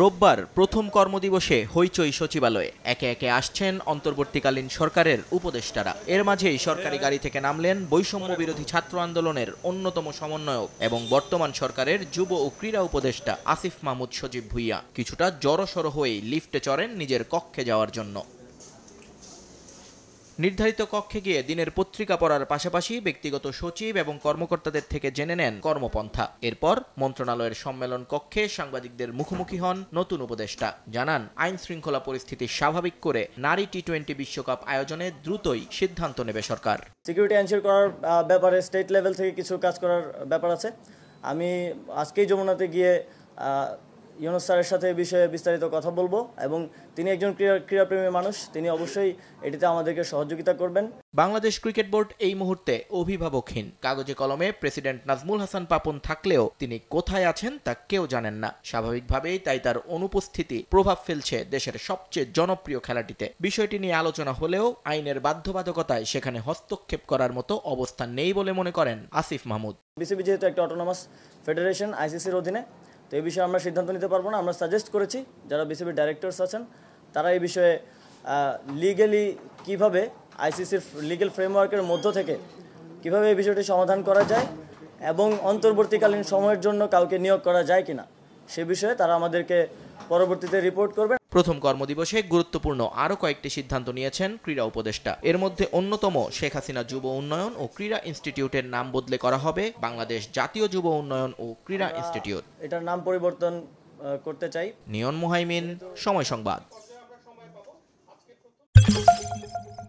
রোববার প্রথম কর্মদিবসে হইচই সচিবালয়ে একে একে আসছেন অন্তর্বর্তীকালীন সরকারের উপদেষ্টারা এর মাঝেই সরকারি গাড়ি থেকে নামলেন বৈষম্য বিরোধী ছাত্র আন্দোলনের অন্যতম সমন্বয়ক এবং বর্তমান সরকারের যুব ও ক্রীড়া উপদেষ্টা আসিফ মাহমুদ সজীব ভুইয়া কিছুটা জড়সড় হয়েই লিফটে চড়েন নিজের কক্ষে যাওয়ার জন্য নির্ধারিত কক্ষে গিয়ে দিনের পত্রিকা পড়ার পাশাপাশি ব্যক্তিগত সচিব এবং কর্মকর্তাদের থেকে জেনে নেন কর্মপন্থা এরপর মন্ত্রণালয়ের সম্মেলন কক্ষে সাংবাদিকদের মুখোমুখি হন নতুন উপদেষ্টা জানান আইন শৃঙ্খলা পরিস্থিতি স্বাভাবিক করে নারী টি টোয়েন্টি বিশ্বকাপ আয়োজনে দ্রুতই সিদ্ধান্ত নেবে সরকার সিকিউরিটি এনশিওর করার ব্যাপারে স্টেট লেভেল থেকে কিছু কাজ করার ব্যাপার আছে আমি আজকেই যমুনাতে গিয়ে ইউনুস স্যারের সাথে এই বিষয়ে বিস্তারিত কথা বলবো এবং তিনি একজন ক্রীড়া ক্রীড়াপ্রেমী মানুষ তিনি অবশ্যই এটিতে আমাদেরকে সহযোগিতা করবেন বাংলাদেশ ক্রিকেট বোর্ড এই মুহূর্তে অভিভাবকহীন কাগজে কলমে প্রেসিডেন্ট নাজমুল হাসান পাপন থাকলেও তিনি কোথায় আছেন তা কেউ জানেন না স্বাভাবিকভাবেই তাই তার অনুপস্থিতি প্রভাব ফেলছে দেশের সবচেয়ে জনপ্রিয় খেলাটিতে বিষয়টি নিয়ে আলোচনা হলেও আইনের বাধ্যবাধকতায় সেখানে হস্তক্ষেপ করার মতো অবস্থান নেই বলে মনে করেন আসিফ মাহমুদ বিসিবি যেহেতু একটা অটোনমাস ফেডারেশন আইসিসির অধীনে তো এই বিষয়ে আমরা সিদ্ধান্ত নিতে পারবো না আমরা সাজেস্ট করেছি যারা বিসিবির ডাইরেক্টরস আছেন তারা এই বিষয়ে লিগেলি কিভাবে আইসিসির লিগেল ফ্রেমওয়ার্কের মধ্য থেকে কিভাবে এই বিষয়টি সমাধান করা যায় এবং অন্তর্বর্তীকালীন সময়ের জন্য কাউকে নিয়োগ করা যায় কিনা সে বিষয়ে তারা আমাদেরকে পরবর্তীতে রিপোর্ট করবেন প্রথম কর্মদিবসে গুরুত্বপূর্ণ আরও কয়েকটি সিদ্ধান্ত নিয়েছেন ক্রীড়া উপদেষ্টা এর মধ্যে অন্যতম শেখ হাসিনা যুব উন্নয়ন ও ক্রীড়া ইনস্টিটিউটের নাম বদলে করা হবে বাংলাদেশ জাতীয় যুব উন্নয়ন ও ক্রীড়া ইনস্টিটিউট এটার নাম পরিবর্তন করতে চাই নিয়ন মুহাইমিন সময় সংবাদ